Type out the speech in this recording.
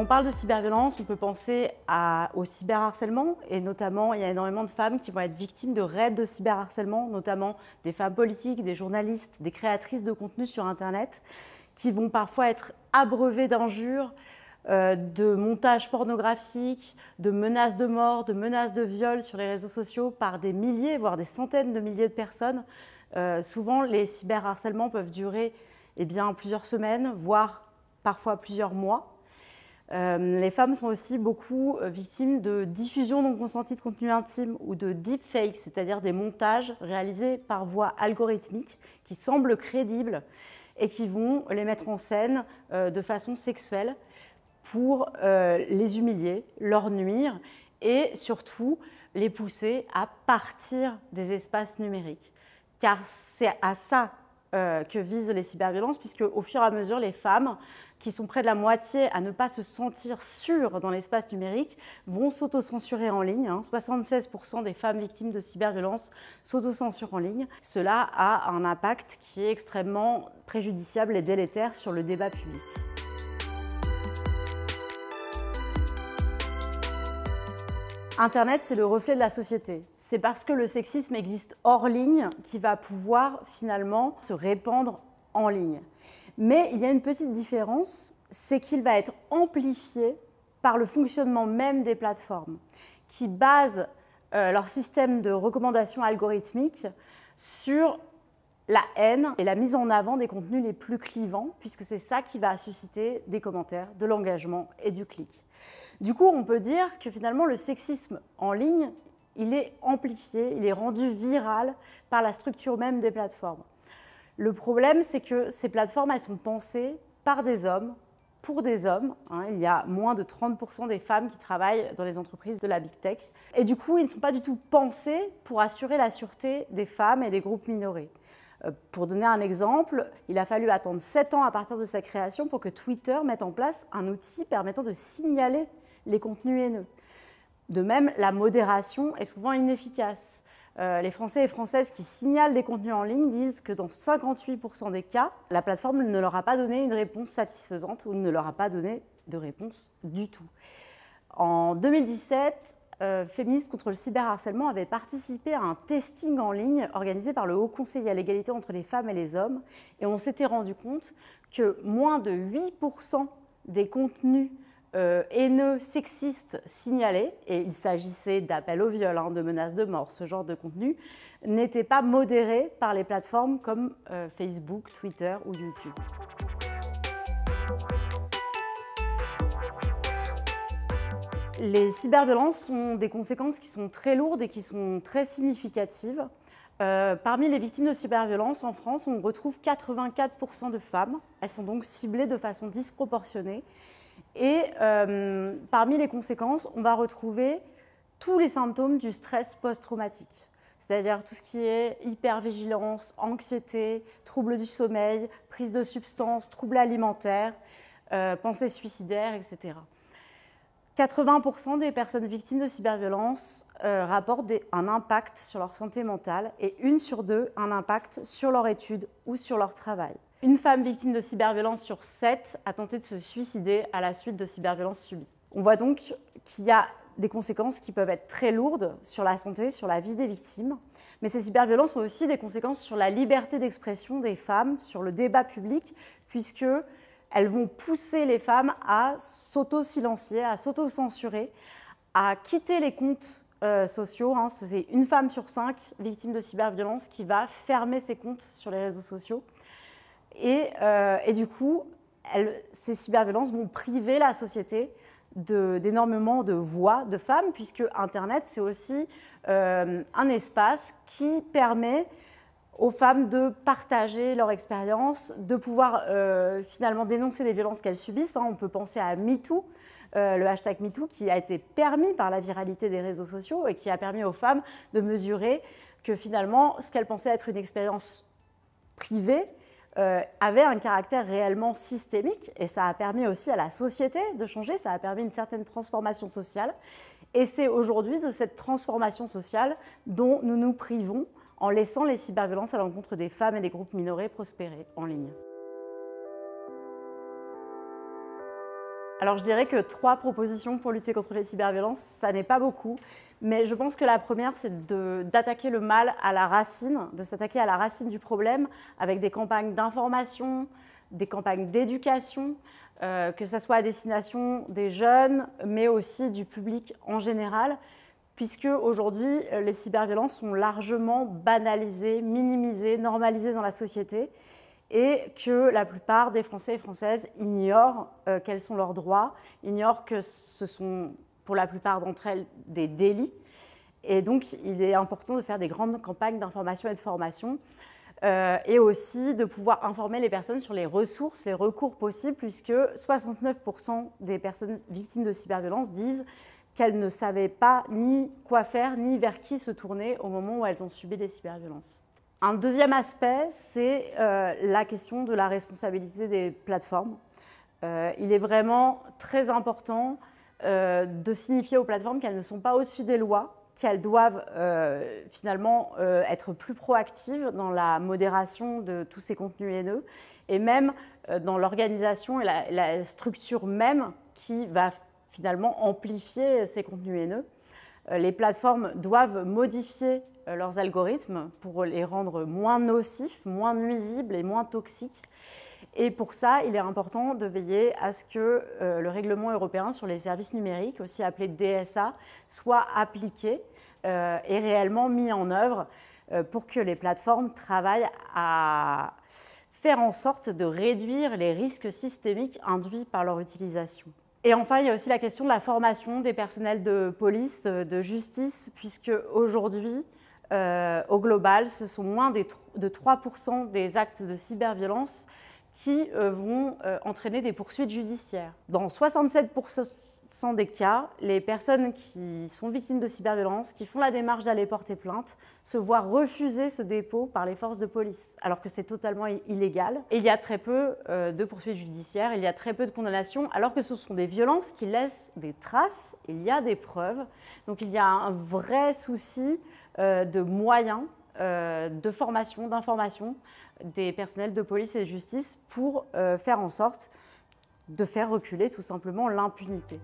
on parle de cyberviolence, on peut penser à, au cyberharcèlement et notamment il y a énormément de femmes qui vont être victimes de raids de cyberharcèlement, notamment des femmes politiques, des journalistes, des créatrices de contenu sur Internet, qui vont parfois être abreuvées d'injures, euh, de montages pornographiques, de menaces de mort, de menaces de viol sur les réseaux sociaux par des milliers, voire des centaines de milliers de personnes. Euh, souvent, les cyberharcèlements peuvent durer eh bien, plusieurs semaines, voire parfois plusieurs mois. Euh, les femmes sont aussi beaucoup euh, victimes de diffusion non consentie de contenu intime ou de deepfakes, c'est-à-dire des montages réalisés par voie algorithmique qui semblent crédibles et qui vont les mettre en scène euh, de façon sexuelle pour les humilier, leur nuire et surtout les pousser à partir des espaces numériques. Car c'est à ça euh, que visent les cyberviolences, puisque au fur et à mesure, les femmes, qui sont près de la moitié à ne pas se sentir sûres dans l'espace numérique, vont s'autocensurer en ligne. 76% hein. des femmes victimes de cyberviolences s'autocensurent en ligne. Cela a un impact qui est extrêmement préjudiciable et délétère sur le débat public. Internet, c'est le reflet de la société. C'est parce que le sexisme existe hors ligne qui va pouvoir finalement se répandre en ligne. Mais il y a une petite différence, c'est qu'il va être amplifié par le fonctionnement même des plateformes, qui basent euh, leur système de recommandation algorithmique sur la haine et la mise en avant des contenus les plus clivants, puisque c'est ça qui va susciter des commentaires, de l'engagement et du clic. Du coup, on peut dire que finalement, le sexisme en ligne, il est amplifié, il est rendu viral par la structure même des plateformes. Le problème, c'est que ces plateformes, elles sont pensées par des hommes, pour des hommes. Hein. il y a moins de 30% des femmes qui travaillent dans les entreprises de la big tech. Et du coup, ils ne sont pas du tout pensés pour assurer la sûreté des femmes et des groupes minorés. Euh, pour donner un exemple, il a fallu attendre 7 ans à partir de sa création pour que Twitter mette en place un outil permettant de signaler les contenus haineux. De même, la modération est souvent inefficace. Euh, les Français et Françaises qui signalent des contenus en ligne disent que dans 58% des cas, la plateforme ne leur a pas donné une réponse satisfaisante ou ne leur a pas donné de réponse du tout. En 2017, euh, féministes contre le cyberharcèlement avait participé à un testing en ligne organisé par le Haut Conseil à l'égalité entre les femmes et les hommes. Et on s'était rendu compte que moins de 8% des contenus euh, haineux, sexistes signalés, et il s'agissait d'appels au viol, hein, de menaces de mort, ce genre de contenu, n'étaient pas modérés par les plateformes comme euh, Facebook, Twitter ou YouTube. Les cyberviolences sont des conséquences qui sont très lourdes et qui sont très significatives. Euh, parmi les victimes de cyberviolence en France, on retrouve 84% de femmes. Elles sont donc ciblées de façon disproportionnée. Et euh, parmi les conséquences, on va retrouver tous les symptômes du stress post-traumatique, c'est-à-dire tout ce qui est hypervigilance, anxiété, troubles du sommeil, prise de substances, troubles alimentaires, euh, pensées suicidaires, etc. 80% des personnes victimes de cyberviolence euh, rapportent un impact sur leur santé mentale et une sur deux un impact sur leur étude ou sur leur travail. Une femme victime de cyberviolence sur sept a tenté de se suicider à la suite de cyberviolence subie. On voit donc qu'il y a des conséquences qui peuvent être très lourdes sur la santé, sur la vie des victimes. Mais ces cyberviolences ont aussi des conséquences sur la liberté d'expression des femmes, sur le débat public, puisque elles vont pousser les femmes à s'auto-silencier, à s'auto-censurer, à quitter les comptes euh, sociaux. Hein. C'est une femme sur cinq victime de cyberviolence qui va fermer ses comptes sur les réseaux sociaux. Et, euh, du coup, ces cyberviolences vont priver la société d'énormément de, voix de femmes, puisque Internet, c'est aussi euh, un espace qui permet aux femmes de partager leur expérience, de pouvoir euh, finalement dénoncer les violences qu'elles subissent. Hein. On peut penser à MeToo, euh, le hashtag MeToo qui a été permis par la viralité des réseaux sociaux et qui a permis aux femmes de mesurer que finalement ce qu'elles pensaient être une expérience privée euh, avait un caractère réellement systémique et ça a permis aussi à la société de changer, ça a permis une certaine transformation sociale. Et c'est aujourd'hui de cette transformation sociale dont nous nous privons en laissant les cyberviolences à l'encontre des femmes et des groupes minorés prospérer en ligne. Alors je dirais que trois propositions pour lutter contre les cyberviolences, ça n'est pas beaucoup, mais je pense que la première, c'est d'attaquer le mal à la racine, de s'attaquer à la racine du problème avec des campagnes d'information, des campagnes d'éducation, euh, que ce soit à destination des jeunes, mais aussi du public en général puisque aujourd'hui, euh, les cyberviolences sont largement banalisées, minimisées, normalisées dans la société, et que la plupart des Français et Françaises ignorent euh, quels sont leurs droits, ignorent que ce sont pour la plupart d'entre elles des délits. Et donc, il est important de faire des grandes campagnes d'information et de formation. Euh, et aussi de pouvoir informer les personnes sur les ressources, les recours possibles, puisque 69% des personnes victimes de cyberviolence disent qu'elles ne savaient pas ni quoi faire, ni vers qui se tourner au moment où elles ont subi des cyberviolences. Un deuxième aspect, c'est euh, la question de la responsabilité des plateformes. Euh, il est vraiment très important euh, de signifier aux plateformes qu'elles ne sont pas au-dessus des lois, qu'elles doivent finalement être plus proactives dans la modération de tous ces contenus haineux et même dans l'organisation et la, la, structure même qui va finalement amplifier ces contenus haineux. Euh, les plateformes doivent modifier euh, leurs algorithmes pour les rendre moins nocifs, moins nuisibles et moins toxiques. Et pour ça, il est important de veiller à ce que euh, le règlement européen sur les services numériques, aussi appelé DSA, soit appliqué et réellement mis en œuvre pour que les plateformes travaillent à faire en sorte de réduire les risques systémiques induits par leur utilisation. Et enfin, il y a aussi la question de la formation des personnels de police, euh, de justice, puisque aujourd'hui, euh, au global, ce sont moins de 3% des actes de cyberviolence qui euh, vont euh, entraîner des poursuites judiciaires. Dans 67% des cas, les personnes qui sont victimes de cyberviolence, qui font la démarche d'aller porter plainte, se voient refuser ce dépôt par les forces de police, alors que c'est totalement illégal. il y a très peu euh, de poursuites judiciaires, il y a très peu de condamnations, alors que ce sont des violences qui laissent des traces, il y a des preuves. Donc il y a un vrai souci de moyens euh, de formation, d'information des personnels de police et de justice pour euh, faire en sorte de faire reculer tout simplement l'impunité.